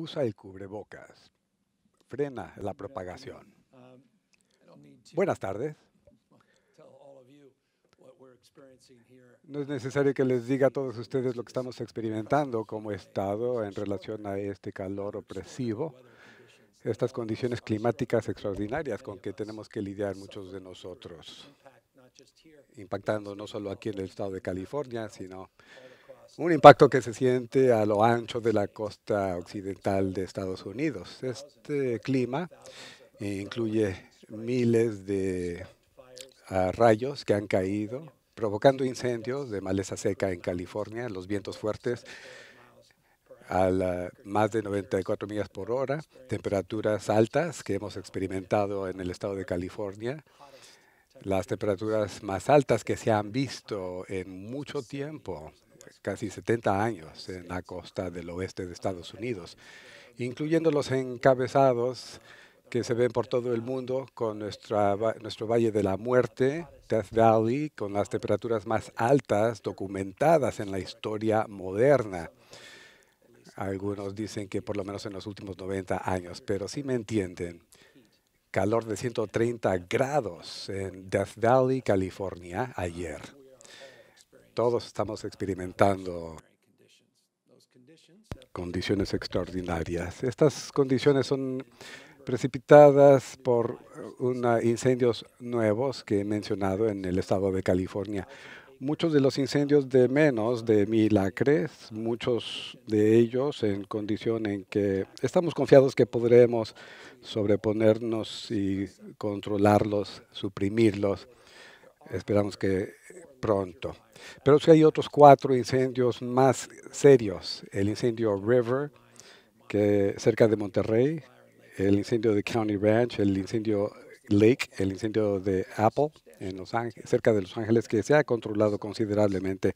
usa el cubrebocas. Frena la propagación. Buenas tardes. No es necesario que les diga a todos ustedes lo que estamos experimentando como Estado en relación a este calor opresivo, estas condiciones climáticas extraordinarias con que tenemos que lidiar muchos de nosotros, impactando no solo aquí en el Estado de California, sino un impacto que se siente a lo ancho de la costa occidental de Estados Unidos. Este clima eh, incluye miles de ah, rayos que han caído, provocando incendios de maleza seca en California, los vientos fuertes a más de 94 millas por hora, temperaturas altas que hemos experimentado en el estado de California, las temperaturas más altas que se han visto en mucho tiempo casi 70 años en la costa del oeste de Estados Unidos, incluyendo los encabezados que se ven por todo el mundo con nuestra, nuestro Valle de la Muerte, Death Valley, con las temperaturas más altas documentadas en la historia moderna. Algunos dicen que por lo menos en los últimos 90 años, pero sí me entienden. Calor de 130 grados en Death Valley, California, ayer todos estamos experimentando condiciones extraordinarias. Estas condiciones son precipitadas por eh, una, incendios nuevos que he mencionado en el estado de California. Muchos de los incendios de menos de mil acres, muchos de ellos en condición en que estamos confiados que podremos sobreponernos y controlarlos, suprimirlos. Esperamos que pronto. Pero sí hay otros cuatro incendios más serios. El incendio River, que cerca de Monterrey, el incendio de County Ranch, el incendio Lake, el incendio de Apple, en Los Ángeles, cerca de Los Ángeles, que se ha controlado considerablemente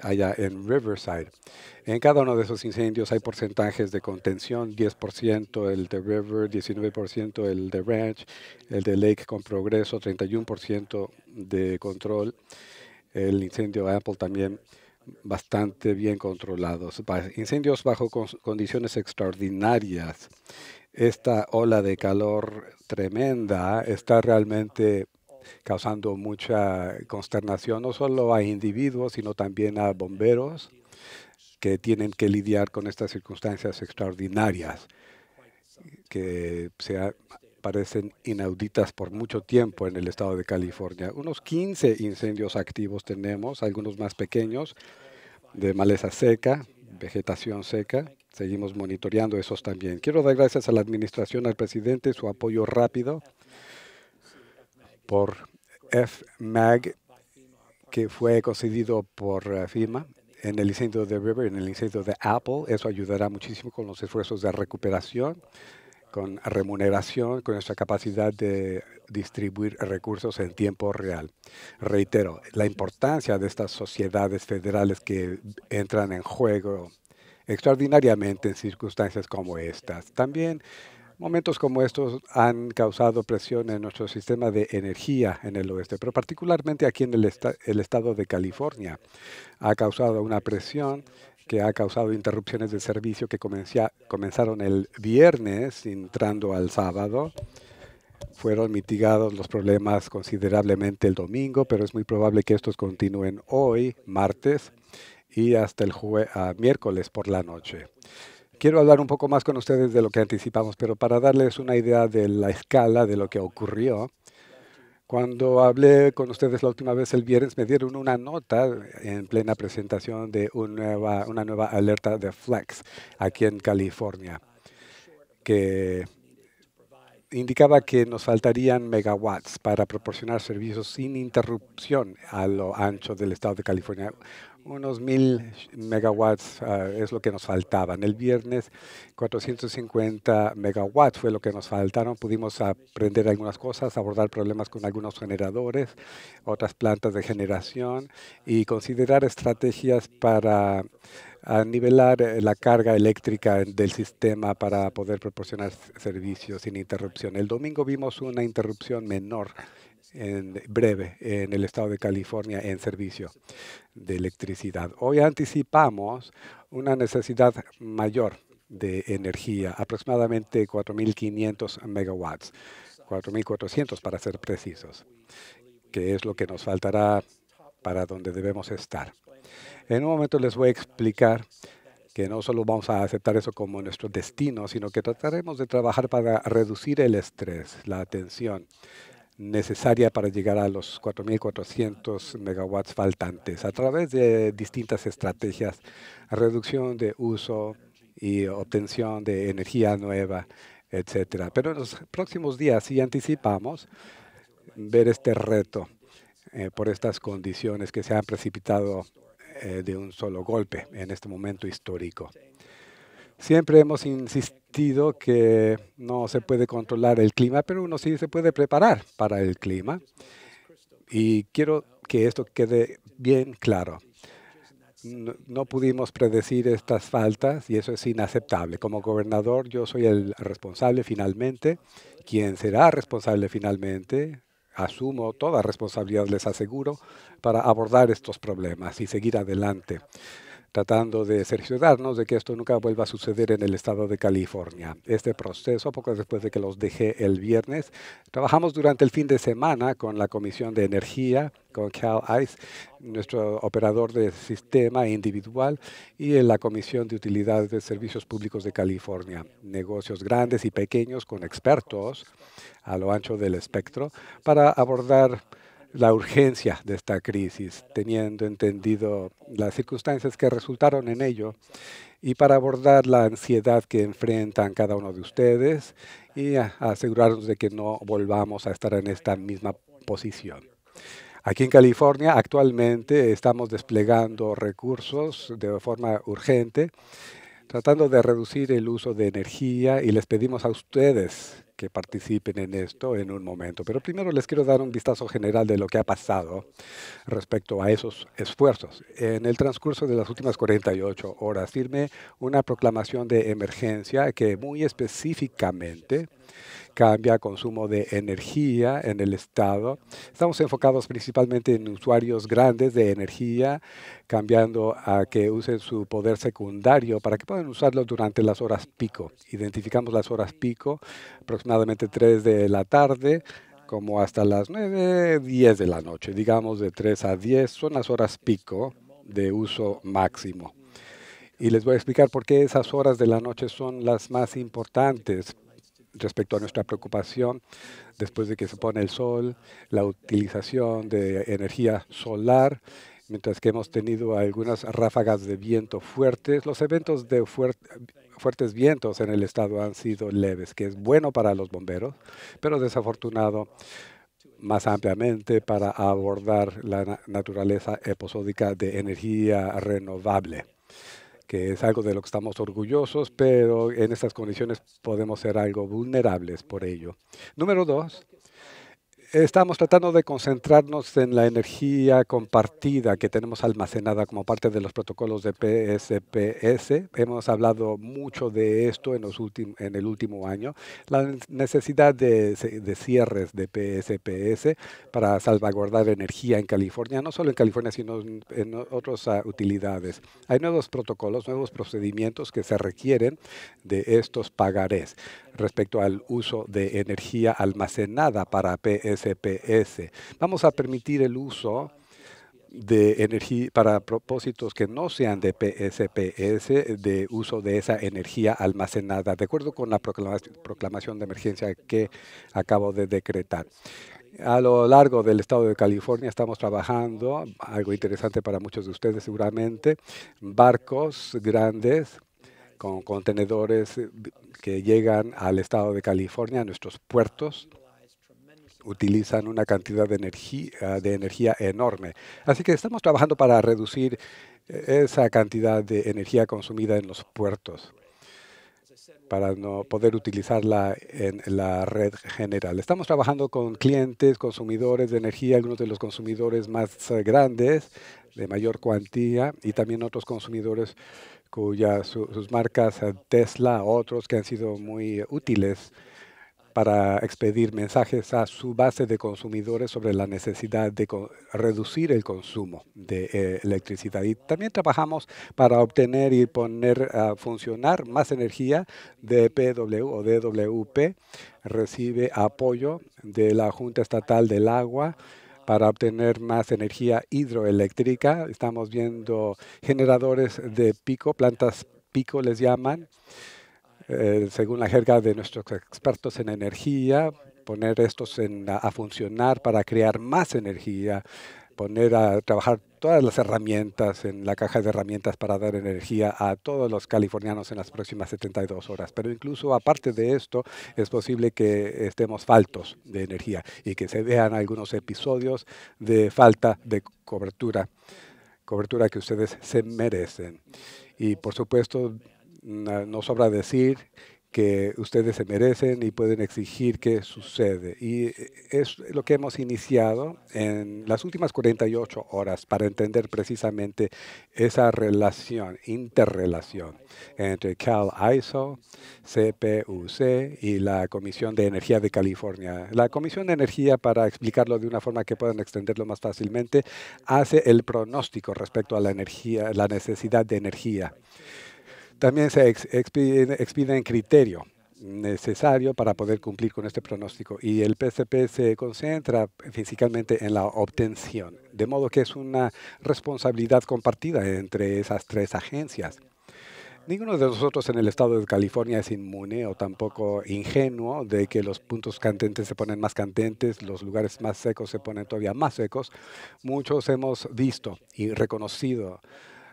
allá en Riverside. En cada uno de esos incendios hay porcentajes de contención, 10% el de River, 19% el de Ranch, el de Lake con progreso, 31% de control el incendio de Apple también bastante bien controlado. Incendios bajo condiciones extraordinarias. Esta ola de calor tremenda está realmente causando mucha consternación, no solo a individuos, sino también a bomberos que tienen que lidiar con estas circunstancias extraordinarias que se ha, parecen inauditas por mucho tiempo en el estado de California. Unos 15 incendios activos tenemos, algunos más pequeños, de maleza seca, vegetación seca. Seguimos monitoreando esos también. Quiero dar gracias a la administración, al presidente, su apoyo rápido por FMAG, que fue concedido por eh, FEMA en el incendio de River, en el incendio de Apple. Eso ayudará muchísimo con los esfuerzos de recuperación con remuneración, con nuestra capacidad de distribuir recursos en tiempo real. Reitero, la importancia de estas sociedades federales que entran en juego extraordinariamente en circunstancias como estas. También momentos como estos han causado presión en nuestro sistema de energía en el oeste, pero particularmente aquí en el, estado de California. Ha causado una presión que ha causado interrupciones de servicio que comenzaron el viernes entrando al sábado. Fueron mitigados los problemas considerablemente el domingo, pero es muy probable que estos continúen hoy, martes, y hasta el ah, miércoles por la noche. Quiero hablar un poco más con ustedes de lo que anticipamos, pero para darles una idea de la escala de lo que ocurrió, cuando hablé con ustedes la última vez el viernes, me dieron una nota en plena presentación de una nueva, alerta de Flex aquí en California, que indicaba que nos faltarían megawatts para proporcionar servicios sin interrupción a lo ancho del estado de California unos mil megawatts ah, es lo que nos faltaban. El viernes 450 megawatts fue lo que nos faltaron. Pudimos aprender algunas cosas, abordar problemas con algunos generadores, otras plantas de generación y considerar estrategias para ah, nivelar eh, la carga eléctrica del sistema para poder proporcionar servicios sin interrupción. El domingo vimos una interrupción menor en breve en el estado de California en servicio de electricidad. Hoy anticipamos una necesidad mayor de energía, aproximadamente 4.500 megawatts, 4.400 para ser precisos, que es lo que nos faltará para donde debemos estar. En un momento les voy a explicar que no solo vamos a aceptar eso como nuestro destino, sino que trataremos de trabajar para reducir el estrés, la tensión, necesaria para llegar a los 4.400 megawatts faltantes a través de distintas estrategias, reducción de uso y obtención de energía nueva, etcétera. Pero en los próximos días sí anticipamos ver este reto eh, por estas condiciones que se han precipitado eh, de un solo golpe en este momento histórico. Siempre hemos insistido que no se puede controlar el clima, pero uno sí se puede preparar para el clima. Y quiero que esto quede bien claro. No, pudimos predecir estas faltas y eso es inaceptable. Como gobernador, yo soy el responsable finalmente. Quien será responsable finalmente, asumo toda responsabilidad, les aseguro, para abordar estos problemas y seguir adelante tratando de cerciorarnos de que esto nunca vuelva a suceder en el estado de California. Este proceso, poco después de que los dejé el viernes, trabajamos durante el fin de semana con la Comisión de Energía, con Cal ICE, nuestro operador de sistema individual, y en la Comisión de Utilidades de Servicios Públicos de California. Negocios grandes y pequeños con expertos a lo ancho del espectro para abordar la urgencia de esta crisis, teniendo entendido las circunstancias que resultaron en ello, y para abordar la ansiedad que enfrentan cada uno de ustedes y asegurarnos de que no volvamos a estar en esta misma posición. Aquí en California actualmente estamos desplegando recursos de forma urgente tratando de reducir el uso de energía y les pedimos a ustedes que participen en esto en un momento. Pero primero les quiero dar un vistazo general de lo que ha pasado respecto a esos esfuerzos. En el transcurso de las últimas 48 horas firme una proclamación de emergencia que muy específicamente cambia consumo de energía en el Estado. Estamos enfocados principalmente en usuarios grandes de energía, cambiando a que usen su poder secundario para que puedan usarlo durante las horas pico. Identificamos las horas pico, aproximadamente 3 de la tarde, como hasta las 9, 10 de la noche, digamos de 3 a 10, son las horas pico de uso máximo. Y les voy a explicar por qué esas horas de la noche son las más importantes respecto a nuestra preocupación después de que se pone el sol, la utilización de energía solar, mientras que hemos tenido algunas ráfagas de viento fuertes. Los eventos de fuertes vientos en el estado han sido leves, que es bueno para los bomberos, pero desafortunado más ampliamente para abordar la naturaleza episódica de energía renovable que es algo de lo que estamos orgullosos, pero en estas condiciones podemos ser algo vulnerables por ello. Número dos, estamos tratando de concentrarnos en la energía compartida que tenemos almacenada como parte de los protocolos de PSPS. Hemos hablado mucho de esto en, los en el último año. La necesidad de, cierres de PSPS para salvaguardar energía en California, no solo en California, sino en, otras ah, utilidades. Hay nuevos protocolos, nuevos procedimientos que se requieren de estos pagarés respecto al uso de energía almacenada para PSPS Vamos a permitir el uso de energía para propósitos que no sean de PSPS, de uso de esa energía almacenada, de acuerdo con la proclamación de emergencia que acabo de decretar. A lo largo del estado de California estamos trabajando, algo interesante para muchos de ustedes seguramente, barcos grandes con contenedores que llegan al estado de California, a nuestros puertos, utilizan una cantidad de energía, ah, de energía enorme. Así que estamos trabajando para reducir eh, esa cantidad de energía consumida en los puertos para no poder utilizarla en la red general. Estamos trabajando con clientes, consumidores de energía, algunos de los consumidores más eh, grandes, de mayor cuantía, y también otros consumidores cuyas sus marcas eh, Tesla, otros que han sido muy útiles para expedir mensajes a su base de consumidores sobre la necesidad de reducir el consumo de eh, electricidad. Y también trabajamos para obtener y poner a funcionar más energía de PW o DWP. Recibe apoyo de la Junta Estatal del Agua para obtener más energía hidroeléctrica. Estamos viendo generadores de pico, plantas pico les llaman, eh, según la jerga de nuestros expertos en energía, poner estos en, a, a funcionar para crear más energía, poner a trabajar todas las herramientas en la caja de herramientas para dar energía a todos los californianos en las próximas 72 horas. Pero incluso aparte de esto, es posible que estemos faltos de energía y que se vean algunos episodios de falta de cobertura, cobertura que ustedes se merecen. Y por supuesto, no sobra decir que ustedes se merecen y pueden exigir que sucede. Y eh, es lo que hemos iniciado en las últimas 48 horas para entender precisamente esa relación, interrelación entre Cal ISO, CPUC y la Comisión de Energía de California. La Comisión de Energía, para explicarlo de una forma que puedan extenderlo más fácilmente, hace el pronóstico respecto a la energía, la necesidad de energía también se expiden, criterios criterio necesario para poder cumplir con este pronóstico y el PCP se concentra físicamente en la obtención, de modo que es una responsabilidad compartida entre esas tres agencias. Ninguno de nosotros en el estado de California es inmune o tampoco ingenuo de que los puntos cantentes se ponen más cantantes, los lugares más secos se ponen todavía más secos. Muchos hemos visto y reconocido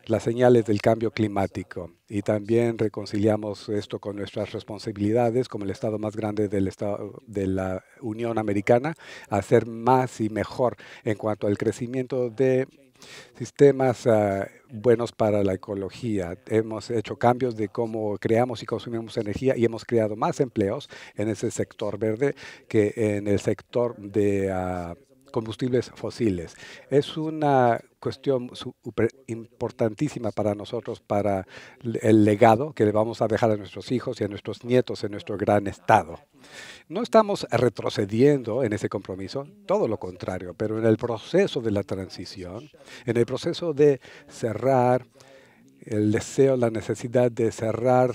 las señales del cambio climático y también reconciliamos esto con nuestras responsabilidades como el Estado más grande del estado, de la Unión Americana, hacer más y mejor en cuanto al crecimiento de sistemas ah, buenos para la ecología. Hemos hecho cambios de cómo creamos y consumimos energía y hemos creado más empleos en ese sector verde que en el sector de ah, combustibles fósiles. Es una cuestión importantísima para nosotros, para el legado que le vamos a dejar a nuestros hijos y a nuestros nietos en nuestro gran estado. No estamos retrocediendo en ese compromiso, todo lo contrario, pero en el proceso de la transición, en el proceso de cerrar el deseo, la necesidad de cerrar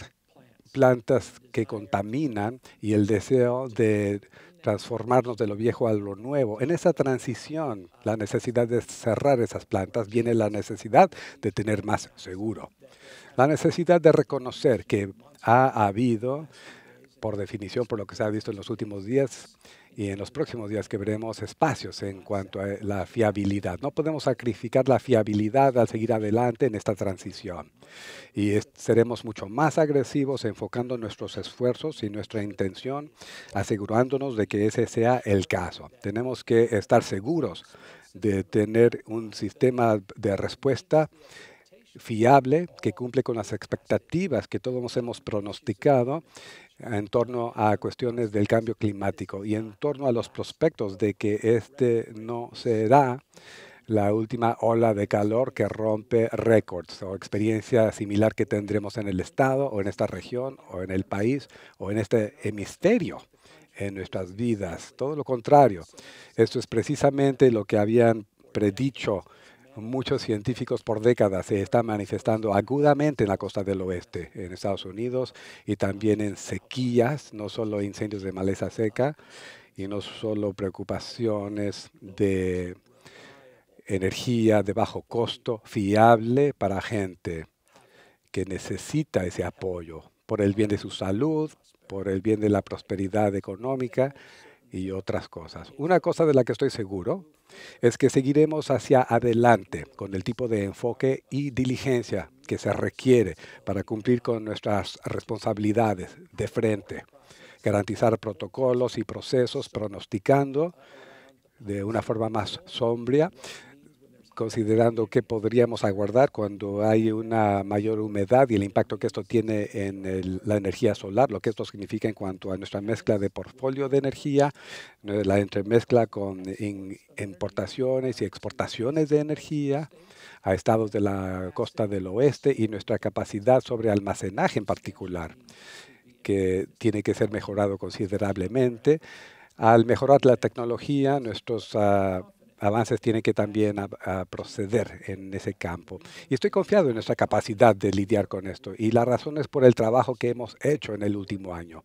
plantas que contaminan y el deseo de transformarnos de lo viejo a lo nuevo. En esa transición, la necesidad de cerrar esas plantas, viene la necesidad de tener más seguro. La necesidad de reconocer que ha habido, por definición, por lo que se ha visto en los últimos días, y en los próximos días que veremos espacios en cuanto a eh, la fiabilidad. No podemos sacrificar la fiabilidad al seguir adelante en esta transición. Y seremos mucho más agresivos enfocando nuestros esfuerzos y nuestra intención, asegurándonos de que ese sea el caso. Tenemos que estar seguros de tener un sistema de respuesta fiable, que cumple con las expectativas que todos hemos pronosticado en torno a cuestiones del cambio climático y en torno a los prospectos de que este no será la última ola de calor que rompe récords o experiencia similar que tendremos en el estado o en esta región o en el país o en este hemisferio en nuestras vidas. Todo lo contrario. Esto es precisamente lo que habían predicho muchos científicos por décadas se están manifestando agudamente en la costa del oeste, en Estados Unidos, y también en sequías, no solo incendios de maleza seca, y no solo preocupaciones de energía de bajo costo, fiable para gente que necesita ese apoyo por el bien de su salud, por el bien de la prosperidad económica y otras cosas. Una cosa de la que estoy seguro es que seguiremos hacia adelante con el tipo de enfoque y diligencia que se requiere para cumplir con nuestras responsabilidades de frente, garantizar protocolos y procesos pronosticando de una forma más sombria considerando qué podríamos aguardar cuando hay una mayor humedad y el impacto que esto tiene en la energía solar, lo que esto significa en cuanto a nuestra mezcla de portfolio de energía, la entremezcla con importaciones y exportaciones de energía a estados de la costa del oeste y nuestra capacidad sobre almacenaje en particular, que tiene que ser mejorado considerablemente. Al mejorar la tecnología, nuestros ah, avances tienen que también proceder en ese campo. Y estoy confiado en nuestra capacidad de lidiar con esto y la razón es por el trabajo que hemos hecho en el último año.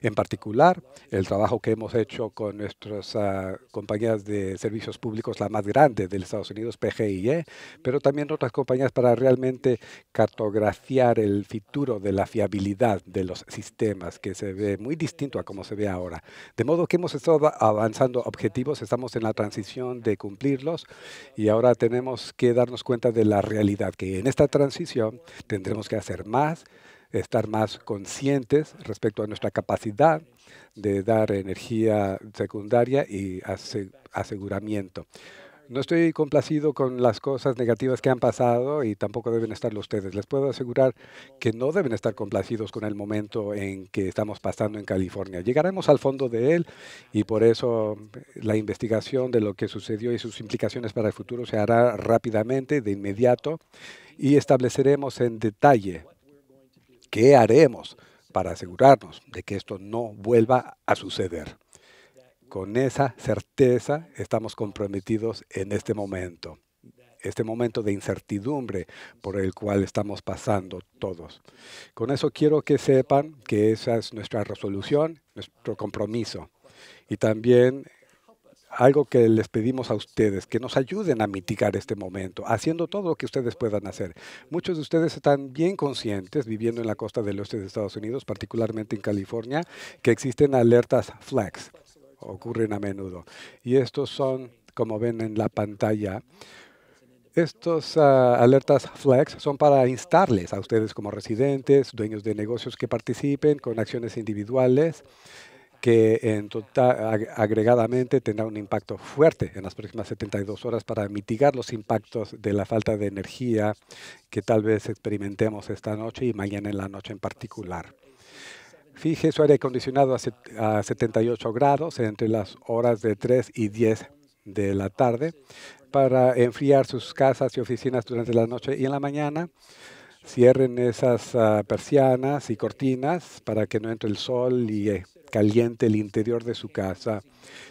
En particular, el trabajo que hemos hecho con nuestras ah, compañías de servicios públicos, la más grande de Estados Unidos, PGIE, pero también otras compañías para realmente cartografiar el futuro de la fiabilidad de los sistemas, que se ve muy distinto a cómo se ve ahora. De modo que hemos estado avanzando objetivos, estamos en la transición de cumplirlos y ahora tenemos que darnos cuenta de la realidad, que en esta transición tendremos que hacer más, estar más conscientes respecto a nuestra capacidad de dar energía secundaria y aseguramiento. No estoy complacido con las cosas negativas que han pasado y tampoco deben estarlo ustedes. Les puedo asegurar que no deben estar complacidos con el momento en que estamos pasando en California. Llegaremos al fondo de él y por eso eh, la investigación de lo que sucedió y sus implicaciones para el futuro se hará rápidamente, de inmediato, y estableceremos en detalle qué haremos para asegurarnos de que esto no vuelva a suceder. Con esa certeza estamos comprometidos en este momento, este momento de incertidumbre por el cual estamos pasando todos. Con eso quiero que sepan que esa es nuestra resolución, nuestro compromiso. Y también algo que les pedimos a ustedes, que nos ayuden a mitigar este momento, haciendo todo lo que ustedes puedan hacer. Muchos de ustedes están bien conscientes, viviendo en la costa del oeste de Estados Unidos, particularmente en California, que existen alertas FLEX ocurren a menudo. Y estos son, como ven en la pantalla, estos ah, alertas flex son para instarles a ustedes como residentes, dueños de negocios que participen con acciones individuales que en total, agregadamente tendrá un impacto fuerte en las próximas 72 horas para mitigar los impactos de la falta de energía que tal vez experimentemos esta noche y mañana en la noche en particular. Fije su aire acondicionado a 78 grados entre las horas de 3 y 10 de la tarde para enfriar sus casas y oficinas durante la noche y en la mañana. Cierren esas ah, persianas y cortinas para que no entre el sol y eh, caliente el interior de su casa.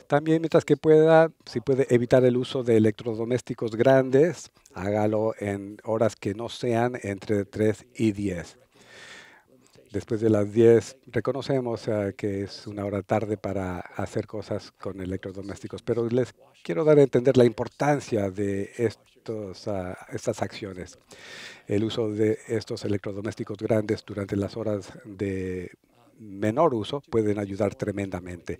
También, mientras que pueda, si puede evitar el uso de electrodomésticos grandes, hágalo en horas que no sean entre 3 y 10 después de las 10 reconocemos que es una hora tarde para hacer cosas con electrodomésticos, pero les quiero dar a entender la importancia de ah, estas acciones. El uso de estos electrodomésticos grandes durante las horas de menor uso pueden ayudar tremendamente.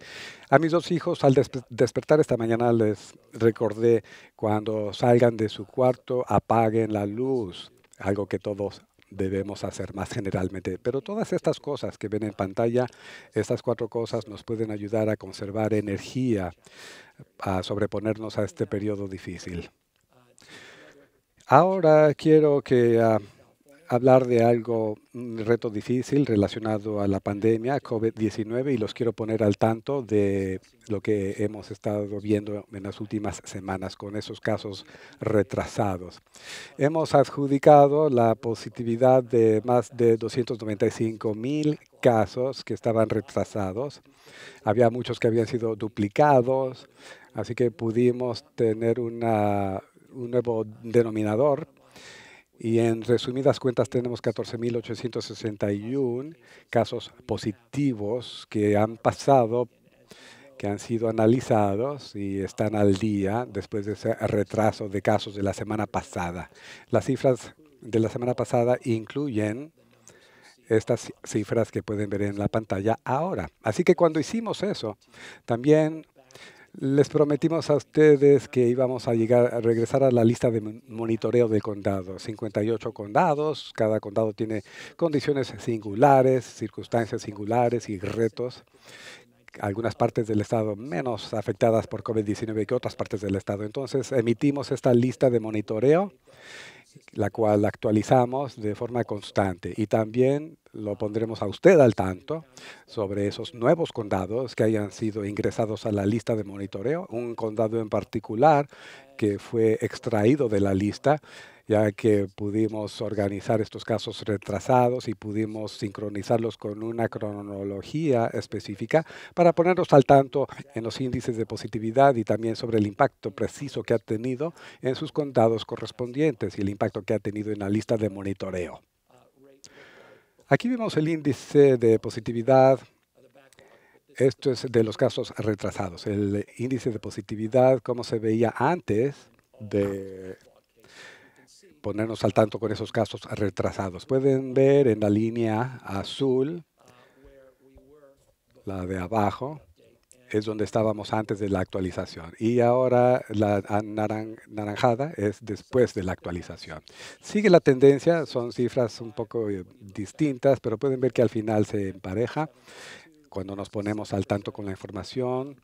A mis dos hijos al despertar esta mañana les recordé cuando salgan de su cuarto apaguen la luz, algo que todos debemos hacer más generalmente. Pero todas estas cosas que ven en pantalla, estas cuatro cosas nos pueden ayudar a conservar energía, a sobreponernos a este periodo difícil. Ahora quiero que ah, hablar de algo, un mm, reto difícil relacionado a la pandemia COVID-19 y los quiero poner al tanto de lo que hemos estado viendo en las últimas semanas con esos casos retrasados. Hemos adjudicado la positividad de más de 295 mil casos que estaban retrasados. Había muchos que habían sido duplicados, así que pudimos tener un nuevo denominador y en resumidas cuentas tenemos 14.861 casos positivos que han pasado, que han sido analizados y están al día después de ese retraso de casos de la semana pasada. Las cifras de la semana pasada incluyen estas cifras que pueden ver en la pantalla ahora. Así que cuando hicimos eso, también les prometimos a ustedes que íbamos a llegar a regresar a la lista de monitoreo de condados. 58 condados, cada condado tiene condiciones singulares, circunstancias singulares y retos. Algunas partes del estado menos afectadas por COVID-19 que otras partes del estado. Entonces, emitimos esta lista de monitoreo la cual actualizamos de forma constante y también lo pondremos a usted al tanto sobre esos nuevos condados que hayan sido ingresados a la lista de monitoreo, un condado en particular que fue extraído de la lista, ya que pudimos organizar estos casos retrasados y pudimos sincronizarlos con una cronología específica para ponernos al tanto en los índices de positividad y también sobre el impacto preciso que ha tenido en sus condados correspondientes y el impacto que ha tenido en la lista de monitoreo. Aquí vemos el índice de positividad esto es de los casos retrasados. El índice de positividad, cómo se veía antes de ponernos al tanto con esos casos retrasados. Pueden ver en la línea azul, la de abajo, es donde estábamos antes de la actualización. Y ahora la naranjada es después de la actualización. Sigue la tendencia, son cifras un poco eh, distintas, pero pueden ver que al final se empareja cuando nos ponemos al tanto con la información,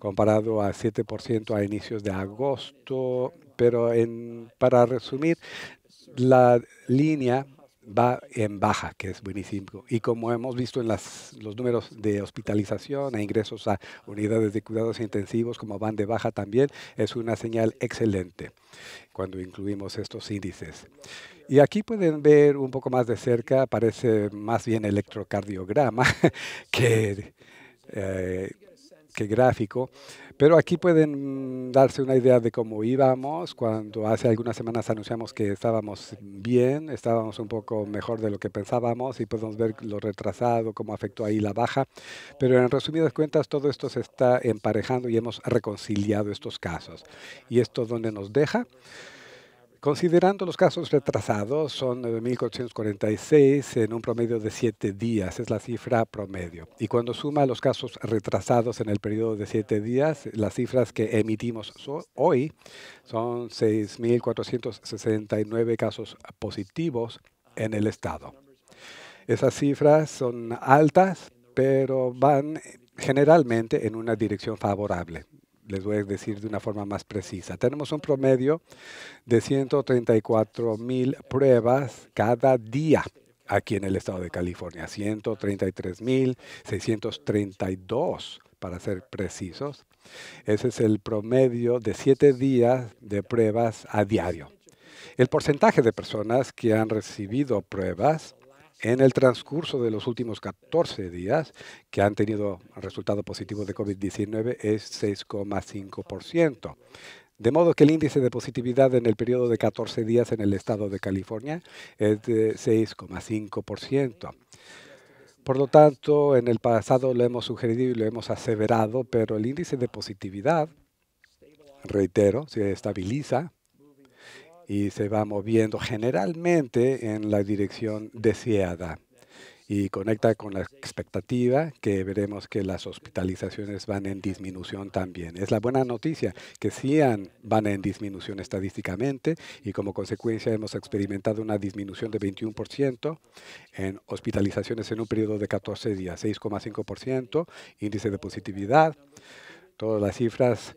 comparado a 7% a inicios de agosto. Pero para resumir, la línea va en baja, que es buenísimo. Y como hemos visto en los números de hospitalización e ingresos a unidades de cuidados intensivos, como van de baja también, es una señal excelente cuando incluimos estos índices. Y aquí pueden ver un poco más de cerca, parece más bien electrocardiograma que, eh, que gráfico, pero aquí pueden mm, darse una idea de cómo íbamos. Cuando hace algunas semanas anunciamos que estábamos bien, estábamos un poco mejor de lo que pensábamos y podemos ver lo retrasado, cómo afectó ahí la baja. Pero en resumidas cuentas, todo esto se está emparejando y hemos reconciliado estos casos. ¿Y esto dónde nos deja? Considerando los casos retrasados, son 9,846 en un promedio de siete días, es la cifra promedio. Y cuando suma los casos retrasados en el periodo de siete días, las cifras que emitimos hoy son 6.469 casos positivos en el estado. Esas cifras son altas, pero van generalmente en una dirección favorable les voy a decir de una forma más precisa. Tenemos un promedio de 134 mil pruebas cada día aquí en el estado de California, 133.632 para ser precisos. Ese es el promedio de siete días de pruebas a diario. El porcentaje de personas que han recibido pruebas en el transcurso de los últimos 14 días que han tenido resultado positivo de COVID-19 es 6,5%. De modo que el índice de positividad en el periodo de 14 días en el estado de California es de 6,5%. Por lo tanto, en el pasado lo hemos sugerido y lo hemos aseverado, pero el índice de positividad, reitero, se estabiliza y se va moviendo generalmente en la dirección deseada y conecta con la expectativa que veremos que las hospitalizaciones van en disminución también. Es la buena noticia que sí van en disminución estadísticamente y como consecuencia hemos experimentado una disminución de 21% en hospitalizaciones en un periodo de 14 días, 6,5% índice de positividad. Todas las cifras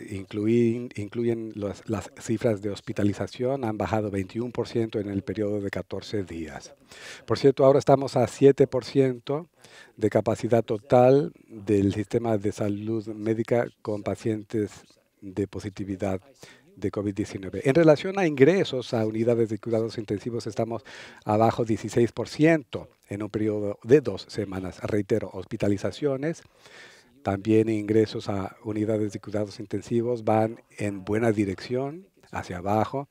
incluyen las cifras de hospitalización, han bajado 21% en el periodo de 14 días. Por cierto, ahora estamos a 7% de capacidad total del sistema de salud médica con pacientes de positividad de COVID-19. En relación a ingresos a unidades de cuidados intensivos, estamos abajo 16% en un periodo de dos semanas. Reitero, hospitalizaciones también ingresos a unidades de cuidados intensivos van en buena dirección hacia abajo.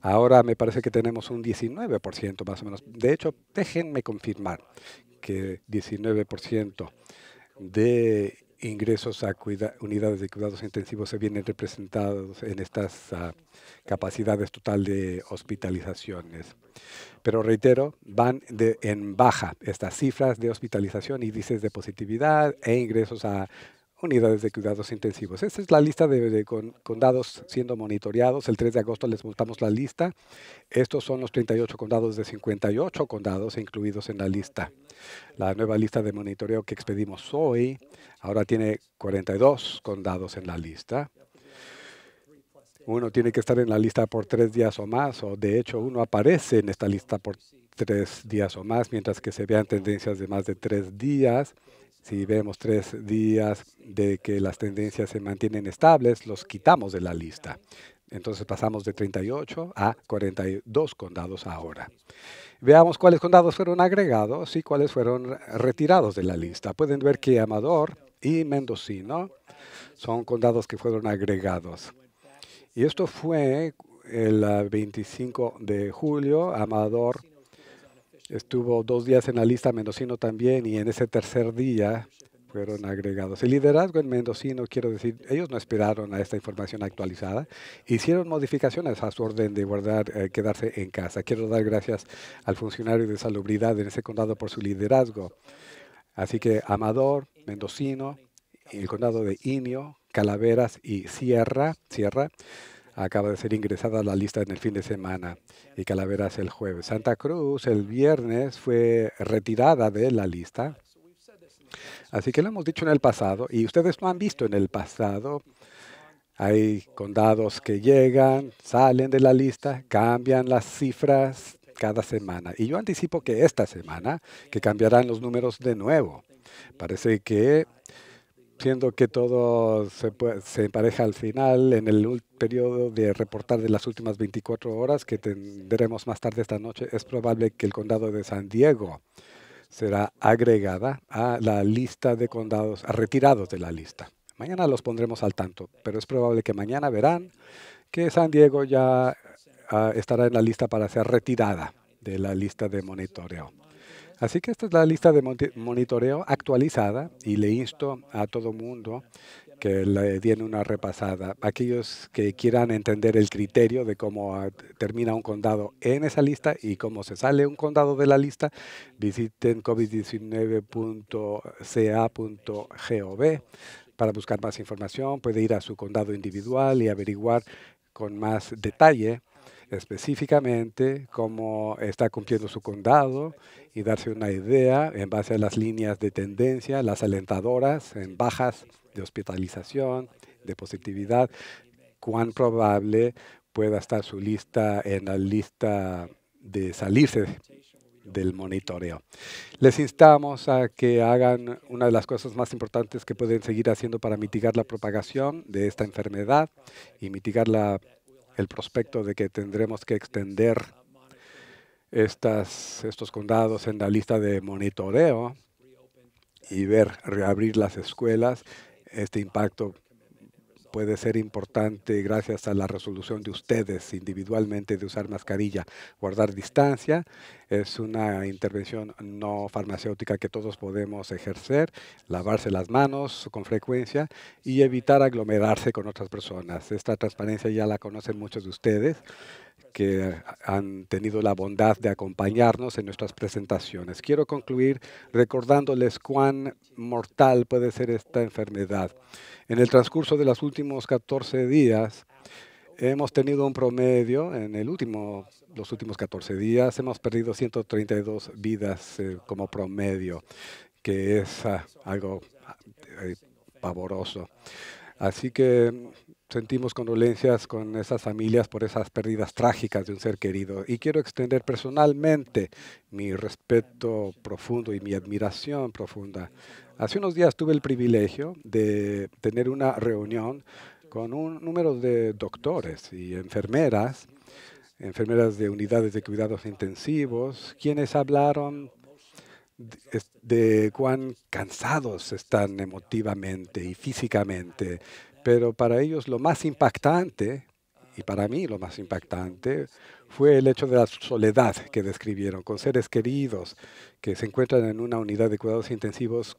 Ahora me parece que tenemos un 19% más o menos. De hecho, déjenme confirmar que 19% de ingresos a unidades de cuidados intensivos se vienen representados en estas ah, capacidades total de hospitalizaciones. Pero reitero, van de, en baja estas cifras de hospitalización, índices de positividad e ingresos a unidades de cuidados intensivos. Esta es la lista de, condados siendo monitoreados. El 3 de agosto les montamos la lista. Estos son los 38 condados de 58 condados incluidos en la lista. La nueva lista de monitoreo que expedimos hoy ahora tiene 42 condados en la lista. Uno tiene que estar en la lista por tres días o más, o de hecho uno aparece en esta lista por tres días o más, mientras que se vean tendencias de más de tres días si vemos tres días de que las tendencias se mantienen estables, los quitamos de la lista. Entonces pasamos de 38 a 42 condados ahora. Veamos cuáles condados fueron agregados y cuáles fueron retirados de la lista. Pueden ver que Amador y Mendocino son condados que fueron agregados. Y esto fue el 25 de julio. Amador estuvo dos días en la lista Mendocino también y en ese tercer día fueron agregados. El liderazgo en Mendocino, quiero decir, ellos no esperaron a esta información actualizada, hicieron modificaciones a su orden de guardar, eh, quedarse en casa. Quiero dar gracias al funcionario de salubridad en ese condado por su liderazgo. Así que Amador, Mendocino, el condado de Inio, Calaveras y Sierra, Sierra acaba de ser ingresada a la lista en el fin de semana y Calaveras el jueves. Santa Cruz el viernes fue retirada de la lista. Así que lo hemos dicho en el pasado y ustedes lo han visto en el pasado. Hay condados que llegan, salen de la lista, cambian las cifras cada semana. Y yo anticipo que esta semana que cambiarán los números de nuevo. Parece que siendo que todo se, empareja al final en el periodo de reportar de las últimas 24 horas que tendremos más tarde esta noche, es probable que el condado de San Diego será agregada a la lista de condados a retirados de la lista. Mañana los pondremos al tanto, pero es probable que mañana verán que San Diego ya ah, estará en la lista para ser retirada de la lista de monitoreo. Así que esta es la lista de monitoreo actualizada y le insto a todo mundo que le den una repasada. Aquellos que quieran entender el criterio de cómo termina un condado en esa lista y cómo se sale un condado de la lista, visiten covid19.ca.gov para buscar más información. Puede ir a su condado individual y averiguar con más detalle específicamente cómo está cumpliendo su condado y darse una idea en base a las líneas de tendencia, las alentadoras en bajas de hospitalización, de positividad, cuán probable pueda estar su lista en la lista de salirse del monitoreo. Les instamos a que hagan una de las cosas más importantes que pueden seguir haciendo para mitigar la propagación de esta enfermedad y mitigar la el prospecto de que tendremos que extender estos condados en la lista de monitoreo y ver reabrir las escuelas, este impacto puede ser importante gracias a la resolución de ustedes individualmente de usar mascarilla, guardar distancia. Es una intervención no farmacéutica que todos podemos ejercer, lavarse las manos con frecuencia y evitar aglomerarse con otras personas. Esta transparencia ya la conocen muchos de ustedes que han tenido la bondad de acompañarnos en nuestras presentaciones. Quiero concluir recordándoles cuán mortal puede ser esta enfermedad. En el transcurso de los últimos 14 días, hemos tenido un promedio en los últimos 14 días, hemos perdido 132 vidas eh, como promedio, que es ah, algo eh, pavoroso. Así que sentimos condolencias con esas familias por esas pérdidas trágicas de un ser querido. Y quiero extender personalmente mi respeto profundo y mi admiración profunda. Hace unos días tuve el privilegio de tener una reunión con un número de doctores y enfermeras, enfermeras de unidades de cuidados intensivos, quienes hablaron de cuán cansados están emotivamente y físicamente pero para ellos lo más impactante, y para mí lo más impactante, fue el hecho de la soledad que describieron, con seres queridos que se encuentran en una unidad de cuidados intensivos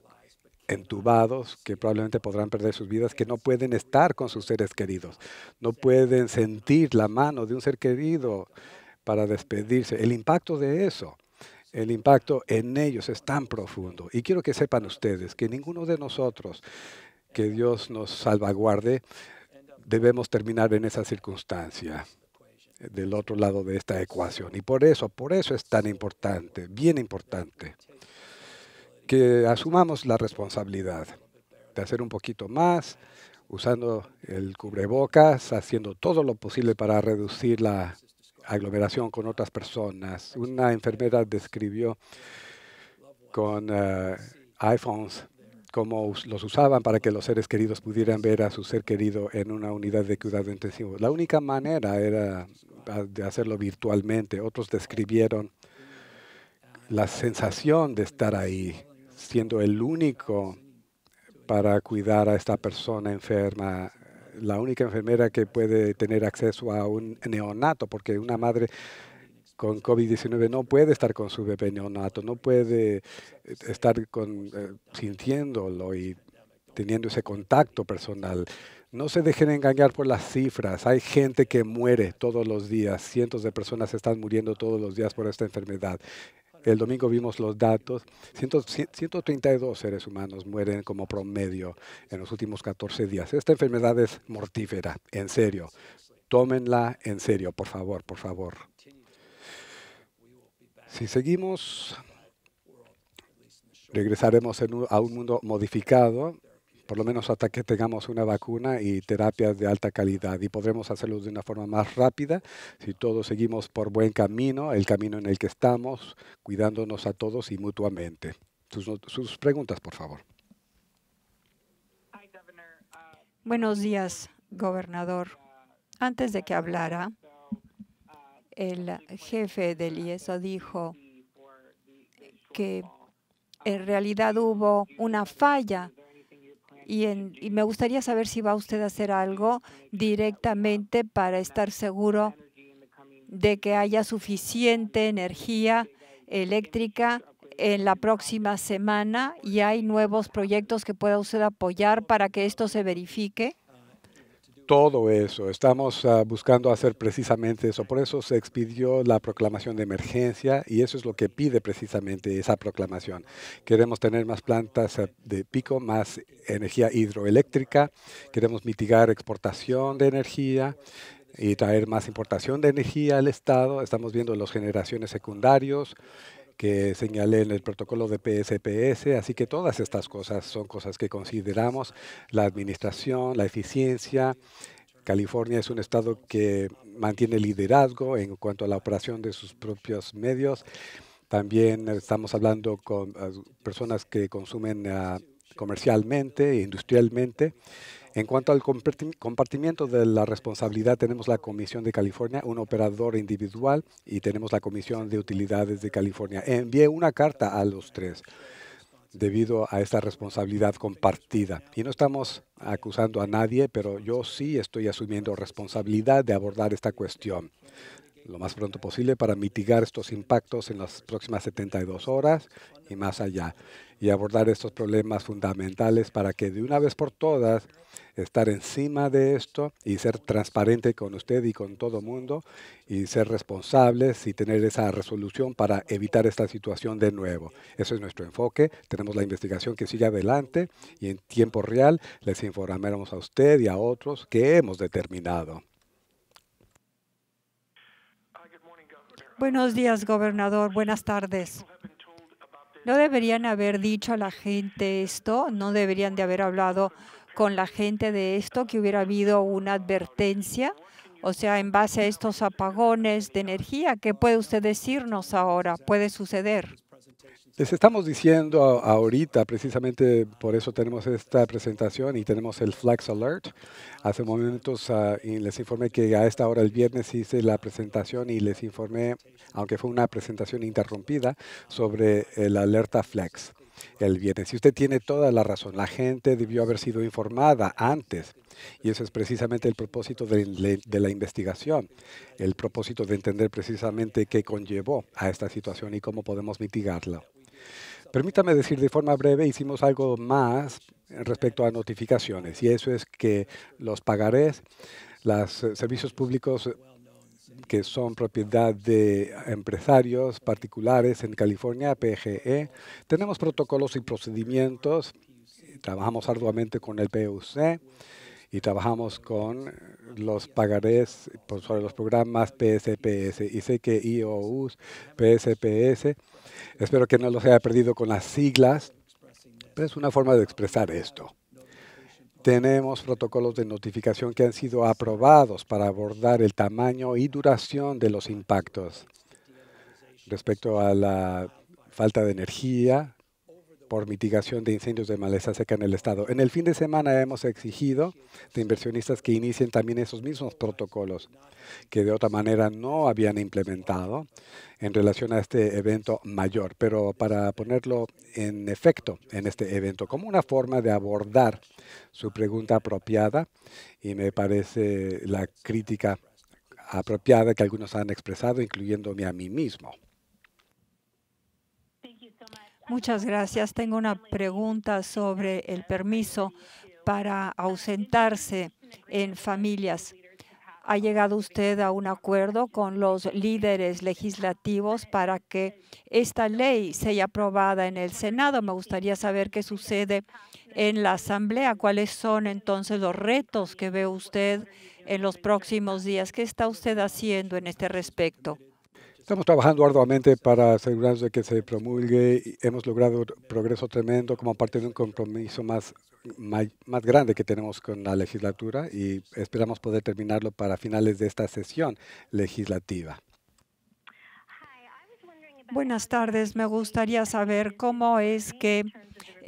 entubados, que probablemente podrán perder sus vidas, que no pueden estar con sus seres queridos, no pueden sentir la mano de un ser querido para despedirse. El impacto de eso, el impacto en ellos es tan profundo. Y quiero que sepan ustedes que ninguno de nosotros que Dios nos salvaguarde, debemos terminar en esa circunstancia eh, del otro lado de esta ecuación. Y por eso, por eso es tan importante, bien importante, que asumamos la responsabilidad de hacer un poquito más, usando el cubrebocas, haciendo todo lo posible para reducir la aglomeración con otras personas. Una enfermera describió con eh, iPhones cómo los usaban para que los seres queridos pudieran ver a su ser querido en una unidad de cuidado intensivo. La única manera era ah, de hacerlo virtualmente. Otros describieron la sensación de estar ahí, siendo el único para cuidar a esta persona enferma, la única enfermera que puede tener acceso a un neonato, porque una madre con COVID-19 no puede estar con su bebé neonato, no puede eh, estar eh, sintiéndolo y teniendo ese contacto personal. No se dejen engañar por las cifras. Hay gente que muere todos los días. Cientos de personas están muriendo todos los días por esta enfermedad. El domingo vimos los datos. 132 seres humanos mueren como promedio en los últimos 14 días. Esta enfermedad es mortífera, en serio. Tómenla en serio, por favor, por favor. Si seguimos, regresaremos a un mundo modificado, por lo menos hasta que tengamos una vacuna y terapias de alta calidad. Y podremos hacerlo de una forma más rápida si todos seguimos por buen camino, el camino en el que estamos, cuidándonos a todos y mutuamente. Sus, sus preguntas, por favor. Buenos días, gobernador. Antes de que hablara, el jefe del IESO dijo que en realidad hubo una falla y, y, me gustaría saber si va usted a hacer algo directamente para estar seguro de que haya suficiente energía eléctrica en la próxima semana y hay nuevos proyectos que pueda usted apoyar para que esto se verifique todo eso. Estamos ah, buscando hacer precisamente eso. Por eso se expidió la proclamación de emergencia y eso es lo que pide precisamente esa proclamación. Queremos tener más plantas eh, de pico, más energía hidroeléctrica, queremos mitigar exportación de energía y traer más importación de energía al Estado. Estamos viendo las generaciones secundarios que señalé en el protocolo de PSPS. Así que todas estas cosas son cosas que consideramos. La administración, la eficiencia. California es un estado que mantiene liderazgo en cuanto a la operación de sus propios medios. También estamos hablando con ah, personas que consumen ah, comercialmente e industrialmente. En cuanto al compartimiento de la responsabilidad, tenemos la Comisión de California, un operador individual, y tenemos la Comisión de Utilidades de California. Envié una carta a los tres debido a esta responsabilidad compartida. Y no estamos acusando a nadie, pero yo sí estoy asumiendo responsabilidad de abordar esta cuestión lo más pronto posible para mitigar estos impactos en las próximas 72 horas y más allá, y abordar estos problemas fundamentales para que de una vez por todas estar encima de esto y ser transparente con usted y con todo mundo y ser responsables y tener esa resolución para evitar esta situación de nuevo. Ese es nuestro enfoque. Tenemos la investigación que sigue adelante y en tiempo real les informaremos a usted y a otros que hemos determinado. Buenos días, gobernador. Buenas tardes. No deberían haber dicho a la gente esto, no deberían de haber hablado con la gente de esto, que hubiera habido una advertencia. O sea, en base a estos apagones de energía, ¿qué puede usted decirnos ahora? ¿Puede suceder? Les estamos diciendo ahorita, precisamente por eso tenemos esta presentación y tenemos el Flex Alert. Hace momentos ah, les informé que a esta hora el viernes hice la presentación y les informé, aunque fue una presentación interrumpida, sobre el alerta Flex el viernes. Y usted tiene toda la razón. La gente debió haber sido informada antes. Y eso es precisamente el propósito de, la investigación, el propósito de entender precisamente qué conllevó a esta situación y cómo podemos mitigarla. Permítame decir de forma breve, hicimos algo más respecto a notificaciones, y eso es que los pagarés, los eh, servicios públicos que son propiedad de empresarios particulares en California, PGE, tenemos protocolos y procedimientos, trabajamos arduamente con el PUC, y trabajamos con los pagarés sobre los programas PSPS. Y sé que PSPS Espero que no los haya perdido con las siglas, pero es una forma de expresar esto. Tenemos protocolos de notificación que han sido aprobados para abordar el tamaño y duración de los impactos respecto a la falta de energía, por mitigación de incendios de maleza seca en el Estado. En el fin de semana hemos exigido de inversionistas que inicien también esos mismos protocolos que de otra manera no habían implementado en relación a este evento mayor, pero para ponerlo en efecto en este evento como una forma de abordar su pregunta apropiada y me parece la crítica apropiada que algunos han expresado, incluyéndome a mí mismo. Muchas gracias. Tengo una pregunta sobre el permiso para ausentarse en familias. ¿Ha llegado usted a un acuerdo con los líderes legislativos para que esta ley sea aprobada en el Senado? Me gustaría saber qué sucede en la Asamblea. ¿Cuáles son entonces los retos que ve usted en los próximos días? ¿Qué está usted haciendo en este respecto? Estamos trabajando arduamente para asegurarnos de que se promulgue. hemos logrado progreso tremendo como parte de un compromiso más, más, grande que tenemos con la legislatura y esperamos poder terminarlo para finales de esta sesión legislativa. Buenas tardes. Me gustaría saber cómo es que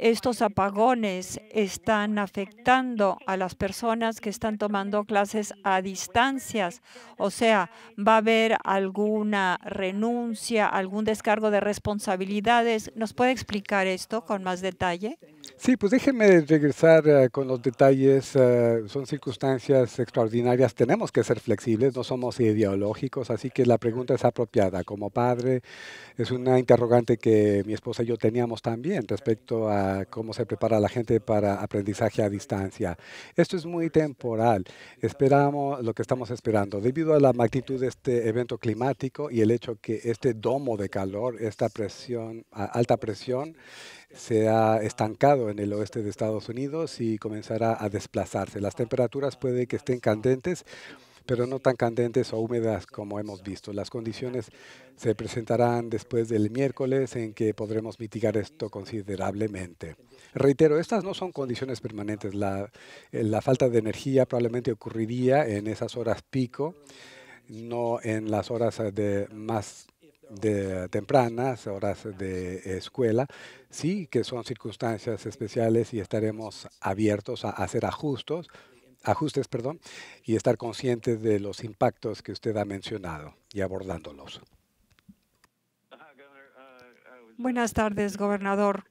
estos apagones están afectando a las personas que están tomando clases a distancias. O sea, ¿va a haber alguna renuncia, algún descargo de responsabilidades? ¿Nos puede explicar esto con más detalle? Sí, pues déjeme regresar eh, con los detalles. Eh, son circunstancias extraordinarias. Tenemos que ser flexibles, no somos ideológicos, así que la pregunta es apropiada. Como padre, es una interrogante que mi esposa y yo teníamos también respecto a cómo se prepara la gente para aprendizaje a distancia. Esto es muy temporal. Esperamos lo que estamos esperando. Debido a la magnitud de este evento climático y el hecho que este domo de calor, esta presión, alta presión, se ha estancado en el oeste de Estados Unidos y comenzará a desplazarse. Las temperaturas puede que estén candentes pero no tan candentes o húmedas como hemos visto. Las condiciones se presentarán después del miércoles en que podremos mitigar esto considerablemente. Reitero, estas no son condiciones permanentes. La, eh, falta de energía probablemente ocurriría en esas horas pico, no en las horas eh, de más tempranas, horas de escuela, sí que son circunstancias especiales y estaremos abiertos a hacer ajustes ajustes, perdón, y estar conscientes de los impactos que usted ha mencionado y abordándolos. Uh, uh, Buenas tardes, gobernador.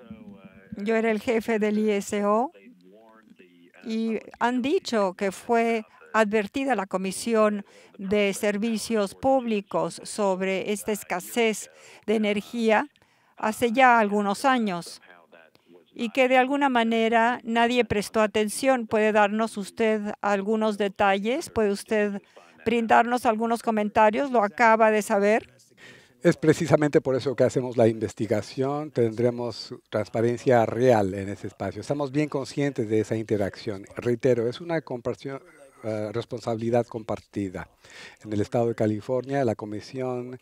Uh, Yo era el jefe del ISO y han dicho que fue advertida la Comisión de Servicios Públicos sobre esta escasez de energía hace ya algunos años y que de alguna manera nadie prestó atención. ¿Puede darnos usted algunos detalles? ¿Puede usted brindarnos algunos comentarios? ¿Lo acaba de saber? Es precisamente por eso que hacemos la investigación. Tendremos transparencia real en ese espacio. Estamos bien conscientes de esa interacción. Reitero, es una eh, responsabilidad compartida. En el estado de California, la Comisión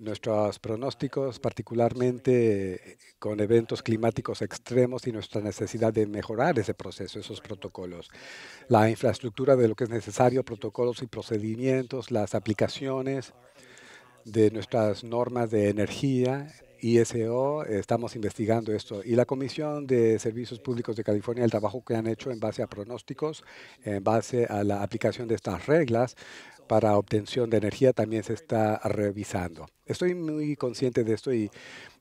nuestros pronósticos, particularmente eh, con eventos climáticos extremos y nuestra necesidad de mejorar ese proceso, esos protocolos. La infraestructura de lo que es necesario, protocolos y procedimientos, las aplicaciones de nuestras normas de energía, ISO, e estamos investigando esto. Y la Comisión de Servicios Públicos de California, el trabajo que han hecho en base a pronósticos, en base a la aplicación de estas reglas, para obtención de energía también se está revisando. Estoy muy consciente de esto y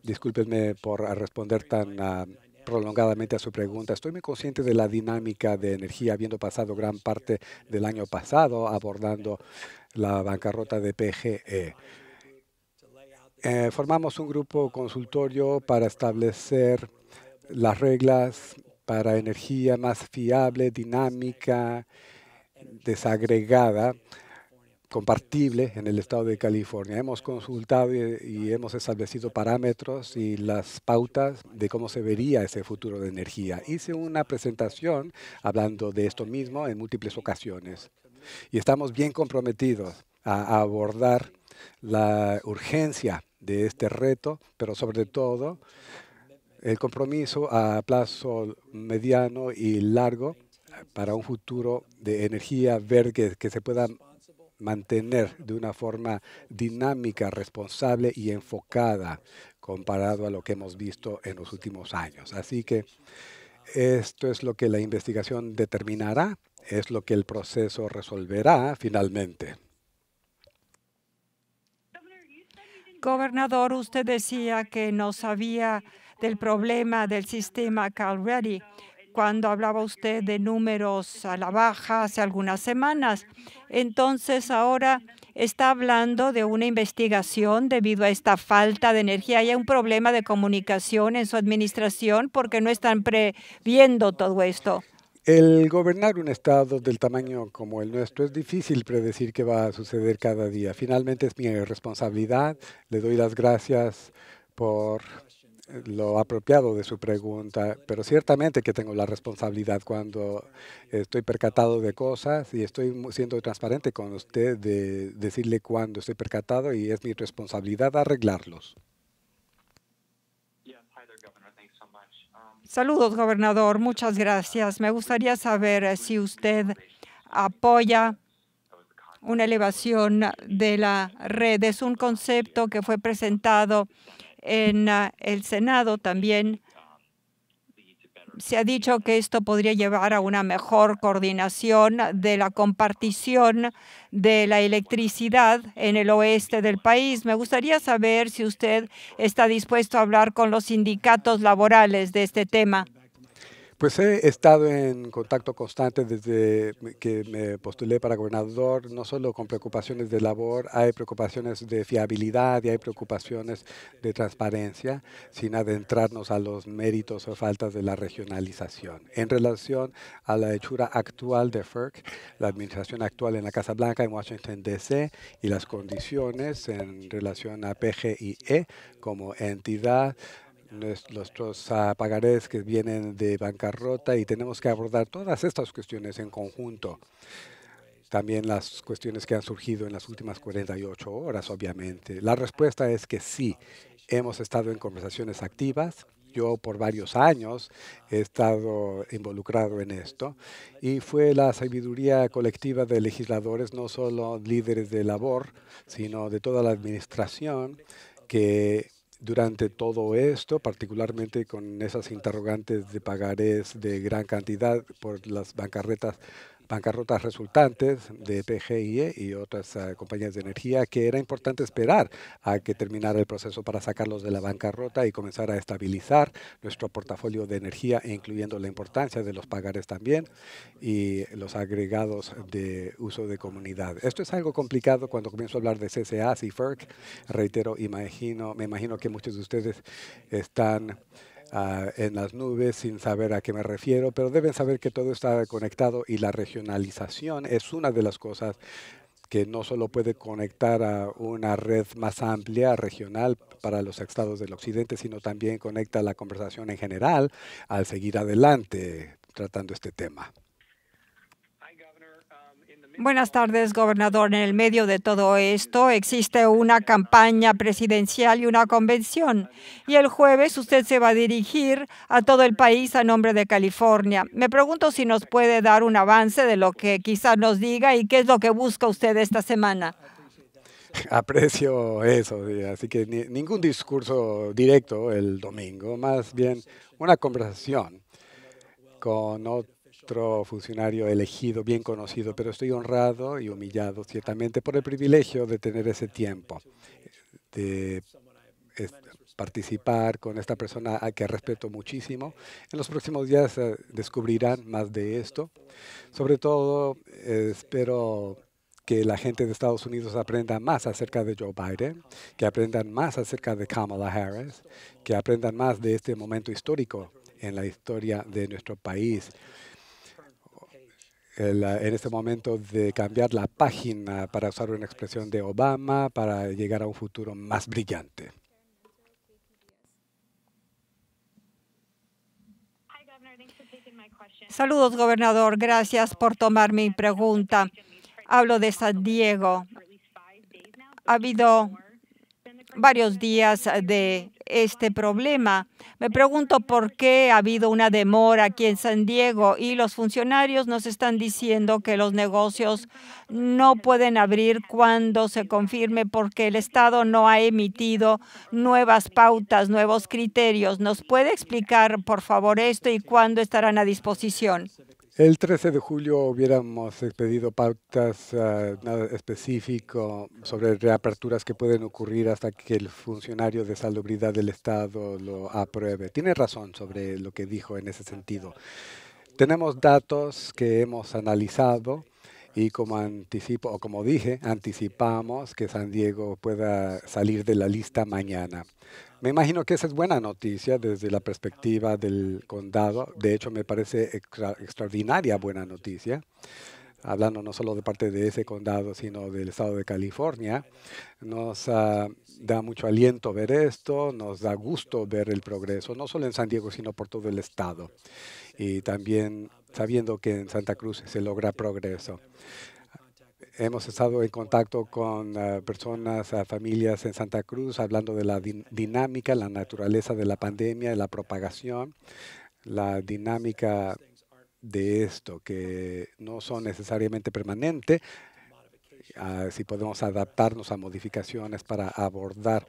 discúlpenme por responder tan ah, prolongadamente a su pregunta. Estoy muy consciente de la dinámica de energía, habiendo pasado gran parte del año pasado abordando la bancarrota de PGE. Eh, formamos un grupo consultorio para establecer las reglas para energía más fiable, dinámica, desagregada, compartible en el estado de California. Hemos consultado y, hemos establecido parámetros y las pautas de cómo se vería ese futuro de energía. Hice una presentación hablando de esto mismo en múltiples ocasiones y estamos bien comprometidos a abordar la urgencia de este reto, pero sobre todo el compromiso a plazo mediano y largo para un futuro de energía verde que se pueda mantener de una forma dinámica, responsable y enfocada comparado a lo que hemos visto en los últimos años. Así que esto es lo que la investigación determinará, es lo que el proceso resolverá finalmente. Gobernador, usted decía que no sabía del problema del sistema CalReady cuando hablaba usted de números a la baja hace algunas semanas. Entonces ahora está hablando de una investigación debido a esta falta de energía. y Hay un problema de comunicación en su administración porque no están previendo todo esto. El gobernar un Estado del tamaño como el nuestro es difícil predecir qué va a suceder cada día. Finalmente es mi responsabilidad. Le doy las gracias por lo apropiado de su pregunta, pero ciertamente que tengo la responsabilidad cuando estoy percatado de cosas y estoy siendo transparente con usted de decirle cuando estoy percatado y es mi responsabilidad arreglarlos. Saludos, gobernador. Muchas gracias. Me gustaría saber si usted apoya una elevación de la red. Es un concepto que fue presentado en ah, el Senado también se ha dicho que esto podría llevar a una mejor coordinación de la compartición de la electricidad en el oeste del país. Me gustaría saber si usted está dispuesto a hablar con los sindicatos laborales de este tema. Pues he estado en contacto constante desde que me postulé para gobernador, no solo con preocupaciones de labor, hay preocupaciones de fiabilidad y hay preocupaciones de transparencia, sin adentrarnos a los méritos o faltas de la regionalización. En relación a la hechura actual de FERC, la administración actual en la Casa Blanca en Washington, D.C. y las condiciones en relación a PGIE como entidad nuestros pagarés que vienen de bancarrota y tenemos que abordar todas estas cuestiones en conjunto. También las cuestiones que han surgido en las últimas 48 horas, obviamente. La respuesta es que sí, hemos estado en conversaciones activas. Yo por varios años he estado involucrado en esto y fue la sabiduría colectiva de legisladores, no solo líderes de labor, sino de toda la administración, que durante todo esto, particularmente con esas interrogantes de pagarés de gran cantidad por las bancarretas bancarrotas resultantes de PGIE y otras eh, compañías de energía que era importante esperar a que terminara el proceso para sacarlos de la bancarrota y comenzar a estabilizar nuestro portafolio de energía, incluyendo la importancia de los pagares también y los agregados de uso de comunidad. Esto es algo complicado cuando comienzo a hablar de CCAs y FERC. Reitero, imagino, me imagino que muchos de ustedes están Ah, en las nubes sin saber a qué me refiero, pero deben saber que todo está conectado y la regionalización es una de las cosas que no solo puede conectar a una red más amplia regional para los estados del occidente, sino también conecta la conversación en general al seguir adelante tratando este tema. Buenas tardes, gobernador. En el medio de todo esto existe una campaña presidencial y una convención. Y el jueves usted se va a dirigir a todo el país a nombre de California. Me pregunto si nos puede dar un avance de lo que quizás nos diga y qué es lo que busca usted esta semana. Aprecio eso, así que ningún discurso directo el domingo, más bien una conversación con otros otro funcionario elegido, bien conocido, pero estoy honrado y humillado ciertamente por el privilegio de tener ese tiempo, de participar con esta persona a que respeto muchísimo. En los próximos días eh, descubrirán más de esto. Sobre todo, espero que la gente de Estados Unidos aprenda más acerca de Joe Biden, que aprendan más acerca de Kamala Harris, que aprendan más de este momento histórico en la historia de nuestro país. Eh, en este momento de cambiar la página, para usar una expresión de Obama, para llegar a un futuro más brillante. Saludos, gobernador. Gracias por tomar mi pregunta. Hablo de San Diego. Ha habido varios días de este problema. Me pregunto por qué ha habido una demora aquí en San Diego y los funcionarios nos están diciendo que los negocios no pueden abrir cuando se confirme porque el Estado no ha emitido nuevas pautas, nuevos criterios. ¿Nos puede explicar, por favor, esto y cuándo estarán a disposición? El 13 de julio hubiéramos pedido pautas, ah, específicas sobre reaperturas que pueden ocurrir hasta que el funcionario de salubridad del Estado lo apruebe. Tiene razón sobre lo que dijo en ese sentido. Tenemos datos que hemos analizado y como anticipo, o como dije, anticipamos que San Diego pueda salir de la lista mañana. Me imagino que esa es buena noticia desde la perspectiva del condado. De hecho, me parece extraordinaria buena noticia hablando no solo de parte de ese condado, sino del estado de California. Nos ah, da mucho aliento ver esto, nos da gusto ver el progreso, no solo en San Diego, sino por todo el estado. Y también sabiendo que en Santa Cruz se logra progreso. Hemos estado en contacto con ah, personas, ah, familias en Santa Cruz, hablando de la dinámica, la naturaleza de la pandemia, la propagación, la dinámica de esto, que no son necesariamente permanentes, ah, si podemos adaptarnos a modificaciones para abordar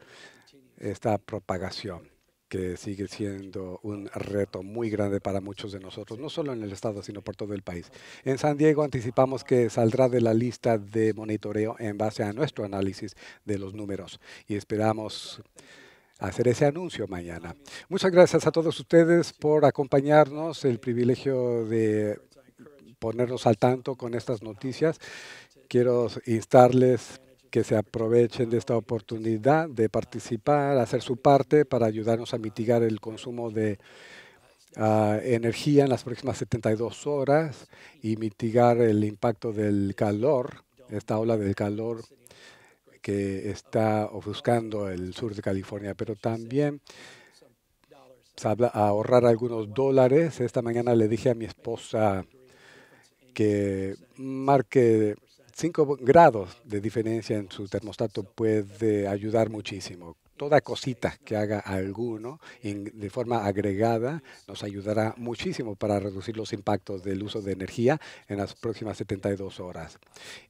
esta propagación que sigue siendo un reto muy grande para muchos de nosotros, no solo en el estado, sino por todo el país. En San Diego anticipamos que saldrá de la lista de monitoreo en base a nuestro análisis de los números y esperamos hacer ese anuncio mañana. Muchas gracias a todos ustedes por acompañarnos, el privilegio de ponernos al tanto con estas noticias. Quiero instarles que se aprovechen de esta oportunidad de participar, hacer su parte para ayudarnos a mitigar el consumo de ah, energía en las próximas 72 horas y mitigar el impacto del calor, esta ola del calor que está ofuscando el sur de California, pero también ahorrar algunos dólares. Esta mañana le dije a mi esposa que marque 5 grados de diferencia en su termostato puede ayudar muchísimo toda cosita que haga alguno de forma agregada nos ayudará muchísimo para reducir los impactos del uso de energía en las próximas 72 horas.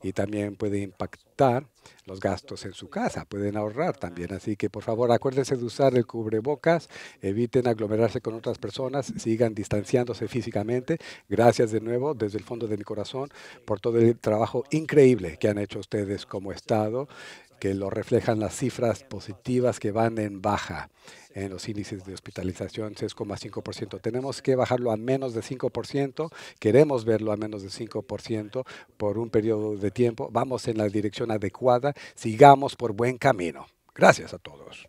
Y también puede impactar los gastos en su casa, pueden ahorrar también. Así que por favor acuérdense de usar el cubrebocas, eviten aglomerarse con otras personas, sigan distanciándose físicamente. Gracias de nuevo desde el fondo de mi corazón por todo el trabajo increíble que han hecho ustedes como Estado que lo reflejan las cifras positivas que van en baja en los índices de hospitalización, 6,5%. Tenemos que bajarlo a menos de 5%, queremos verlo a menos de 5% por un periodo de tiempo. Vamos en la dirección adecuada, sigamos por buen camino. Gracias a todos.